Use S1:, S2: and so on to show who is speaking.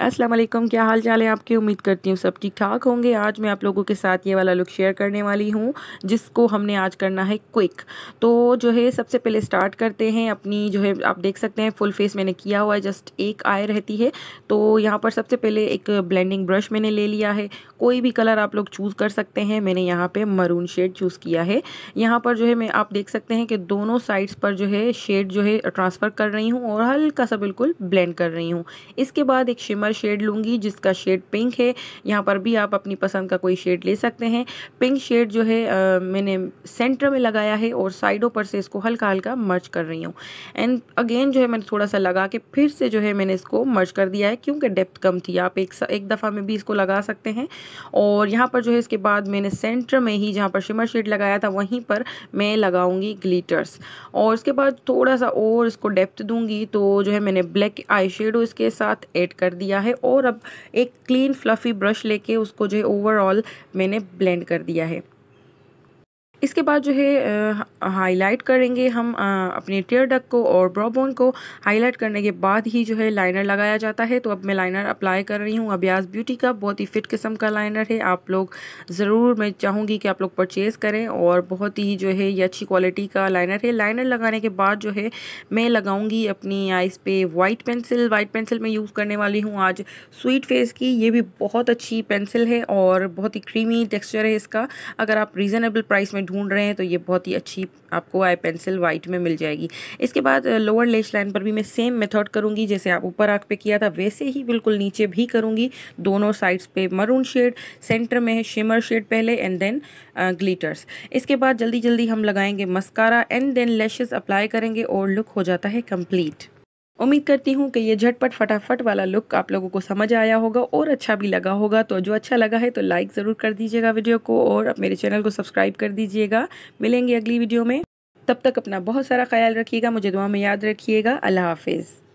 S1: असलम क्या हाल चाल है आपकी उम्मीद करती हूँ सब ठीक ठाक होंगे आज मैं आप लोगों के साथ ये वाला लुक शेयर करने वाली हूँ जिसको हमने आज करना है क्विक तो जो है सबसे पहले स्टार्ट करते हैं अपनी जो है आप देख सकते हैं फुल फेस मैंने किया हुआ है जस्ट एक आय रहती है तो यहाँ पर सबसे पहले एक ब्लेंडिंग ब्रश मैंने ले लिया है कोई भी कलर आप लोग चूज़ कर सकते हैं मैंने यहाँ पर मरून शेड चूज़ किया है यहाँ पर जो है मैं आप देख सकते हैं कि दोनों साइड्स पर जो है शेड जो है ट्रांसफ़र कर रही हूँ और हल्का सा बिल्कुल ब्लेंड कर रही हूँ इसके बाद एक शिमर वाला शेड लूँगी जिसका शेड पिंक है यहाँ पर भी आप अपनी पसंद का कोई शेड ले सकते हैं पिंक शेड जो है आ, मैंने सेंटर में लगाया है और साइडों पर से इसको हल्का हल्का मर्च कर रही हूँ एंड अगेन जो है मैंने थोड़ा सा लगा के फिर से जो है मैंने इसको मर्च कर दिया है क्योंकि डेप्थ कम थी आप एक एक दफ़ा में भी इसको लगा सकते हैं और यहाँ पर जो है इसके बाद मैंने सेंटर में ही जहाँ पर शिमर शेड लगाया था वहीं पर मैं लगाऊंगी ग्लीटर्स और इसके बाद थोड़ा सा और इसको डेप्थ दूंगी तो जो है मैंने ब्लैक आई इसके साथ ऐड कर दिया दिया है और अब एक क्लीन फ्लफ़ी ब्रश लेके उसको जो है ओवरऑल मैंने ब्लेंड कर दिया है इसके बाद जो है हाईलाइट करेंगे हम आ, अपने टेयर डक को और ब्रॉबोन को हाईलाइट करने के बाद ही जो है लाइनर लगाया जाता है तो अब मैं लाइनर अप्लाई कर रही हूँ अब्यास ब्यूटी का बहुत ही फिट किस्म का लाइनर है आप लोग ज़रूर मैं चाहूँगी कि आप लोग परचेज़ करें और बहुत ही जो है ये अच्छी क्वालिटी का लाइनर है लाइनर लगाने के बाद जो है मैं लगाऊँगी अपनी आइज़ पे वाइट पेंसिल वाइट पेंसिल मैं यूज़ करने वाली हूँ आज स्वीट फेस की ये भी बहुत अच्छी पेंसिल है और बहुत ही क्रीमी टेक्स्चर है इसका अगर आप रीज़नेबल प्राइस में ढूंढ रहे हैं तो ये बहुत ही अच्छी आपको आई पेंसिल वाइट में मिल जाएगी इसके बाद लोअर लेस लाइन पर भी मैं सेम मेथड करूँगी जैसे आप ऊपर आँख पे किया था वैसे ही बिल्कुल नीचे भी करूँगी दोनों साइड्स पे मरून शेड सेंटर में है शिमर शेड पहले एंड देन ग्लिटर्स इसके बाद जल्दी जल्दी हम लगाएंगे mascara and then lashes apply करेंगे और लुक हो जाता है कम्प्लीट उम्मीद करती हूँ कि ये झटपट फटाफट वाला लुक आप लोगों को समझ आया होगा और अच्छा भी लगा होगा तो जो अच्छा लगा है तो लाइक ज़रूर कर दीजिएगा वीडियो को और अब मेरे चैनल को सब्सक्राइब कर दीजिएगा मिलेंगे अगली वीडियो में तब तक अपना बहुत सारा ख्याल रखिएगा मुझे दुआ में याद रखिएगा अल्लाह हाफिज़